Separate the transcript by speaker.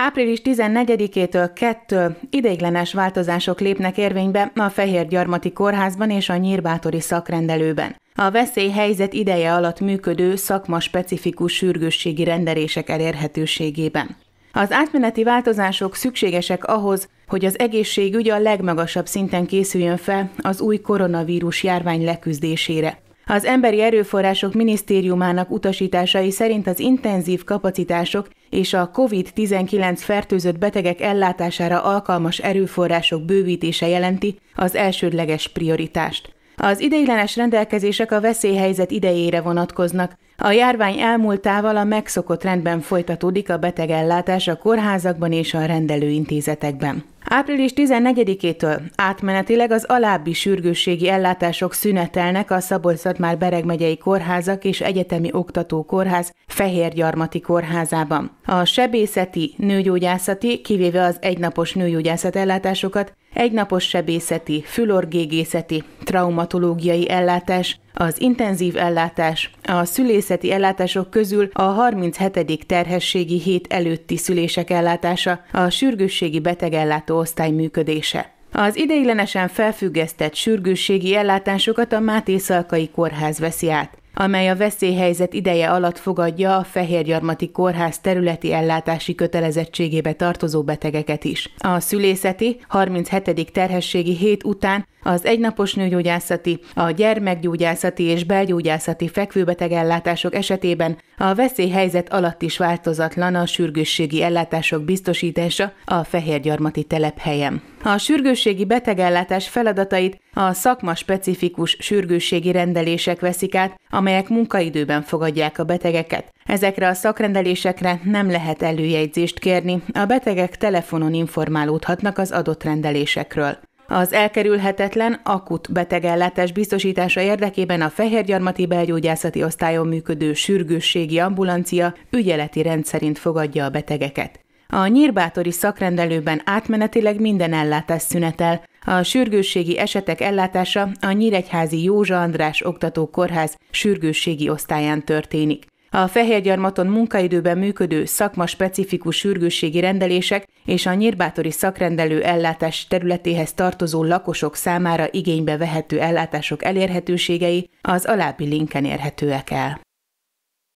Speaker 1: Április 14-től kettő ideiglenes változások lépnek érvénybe a fehér gyarmati Kórházban és a Nyírbátori szakrendelőben. A veszélyhelyzet ideje alatt működő szakma-specifikus sürgősségi rendelések elérhetőségében. Az átmeneti változások szükségesek ahhoz, hogy az egészségügy a legmagasabb szinten készüljön fel az új koronavírus járvány leküzdésére, az Emberi Erőforrások Minisztériumának utasításai szerint az intenzív kapacitások és a COVID-19 fertőzött betegek ellátására alkalmas erőforrások bővítése jelenti az elsődleges prioritást. Az ideiglenes rendelkezések a veszélyhelyzet idejére vonatkoznak. A járvány elmúltával a megszokott rendben folytatódik a betegellátás a kórházakban és a rendelőintézetekben. Április 14-től átmenetileg az alábbi sürgősségi ellátások szünetelnek a szabolcs már Bereg megyei kórházak és egyetemi oktató kórház Fehérgyarmati kórházában. A sebészeti, nőgyógyászati, kivéve az egynapos nőgyógyászat ellátásokat egynapos sebészeti, fülorgégészeti, traumatológiai ellátás, az intenzív ellátás, a szülészeti ellátások közül a 37. terhességi hét előtti szülések ellátása, a sürgősségi betegellátó osztály működése. Az ideiglenesen felfüggesztett sürgősségi ellátásokat a Máté Szalkai Kórház veszi át amely a veszélyhelyzet ideje alatt fogadja a Fehérgyarmati Kórház területi ellátási kötelezettségébe tartozó betegeket is. A szülészeti 37. terhességi hét után az egynapos nőgyógyászati, a gyermekgyógyászati és belgyógyászati fekvőbeteg ellátások esetében a veszélyhelyzet alatt is változatlan a sürgősségi ellátások biztosítása a Fehérgyarmati telephelyen. A sürgősségi betegellátás feladatait a szakma specifikus sürgősségi rendelések veszik át, amelyek munkaidőben fogadják a betegeket. Ezekre a szakrendelésekre nem lehet előjegyzést kérni, a betegek telefonon informálódhatnak az adott rendelésekről. Az elkerülhetetlen akut betegellátás biztosítása érdekében a Fehérgyarmati belgyógyászati osztályon működő sürgősségi ambulancia ügyeleti rendszerint fogadja a betegeket. A nyírbátori szakrendelőben átmenetileg minden ellátás szünetel. A sürgősségi esetek ellátása a Nyíregyházi Józsa András Oktató Kórház sürgősségi osztályán történik. A Fehérgyarmaton munkaidőben működő szakma-specifikus sürgősségi rendelések és a nyírbátori szakrendelő ellátás területéhez tartozó lakosok számára igénybe vehető ellátások elérhetőségei az alábbi linken érhetőek el.